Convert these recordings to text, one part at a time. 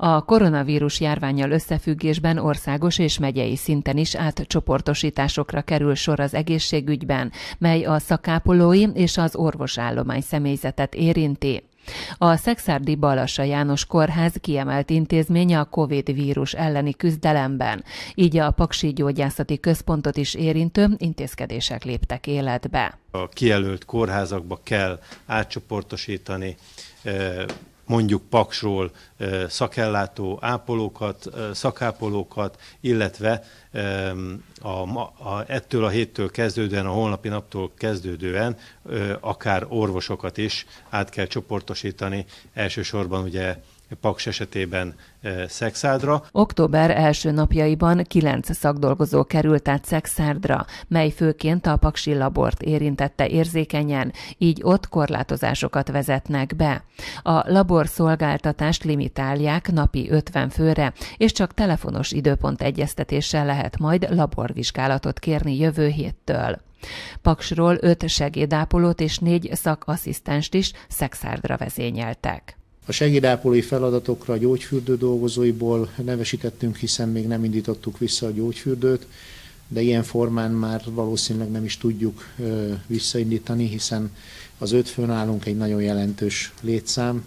A koronavírus járványjal összefüggésben országos és megyei szinten is átcsoportosításokra kerül sor az egészségügyben, mely a szakápolói és az orvosállomány személyzetet érinti. A Szexárdi Balassa János Kórház kiemelt intézménye a COVID vírus elleni küzdelemben, így a Paksi Gyógyászati Központot is érintő intézkedések léptek életbe. A kijelölt kórházakba kell átcsoportosítani eh, mondjuk Paksról szakellátó ápolókat, szakápolókat, illetve a, a, ettől a héttől kezdődően, a holnapi naptól kezdődően akár orvosokat is át kell csoportosítani, elsősorban ugye Paks esetében eh, Szexárdra. Október első napjaiban kilenc szakdolgozó került át Szexárdra, mely főként a Paksi labort érintette érzékenyen, így ott korlátozásokat vezetnek be. A labor szolgáltatást limitálják napi 50 főre, és csak telefonos időpont egyeztetéssel lehet majd laborvizsgálatot kérni jövő héttől. Paksról öt segédápolót és négy szakasszisztenst is Szexárdra vezényeltek. A segédápolói feladatokra a gyógyfürdő dolgozóiból nevesítettünk, hiszen még nem indítottuk vissza a gyógyfürdőt, de ilyen formán már valószínűleg nem is tudjuk visszaindítani, hiszen az öt főn állunk egy nagyon jelentős létszám,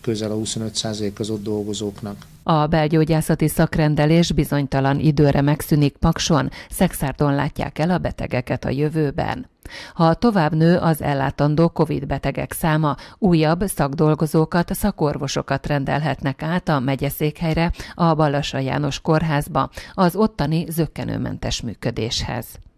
közel a 25% az ott dolgozóknak. A belgyógyászati szakrendelés bizonytalan időre megszűnik Pakson, szexárdon látják el a betegeket a jövőben. Ha tovább nő az ellátandó COVID betegek száma, újabb szakdolgozókat, szakorvosokat rendelhetnek át a megyeszékhelyre, a Balasa János kórházba, az ottani zöggenőmentes működéshez.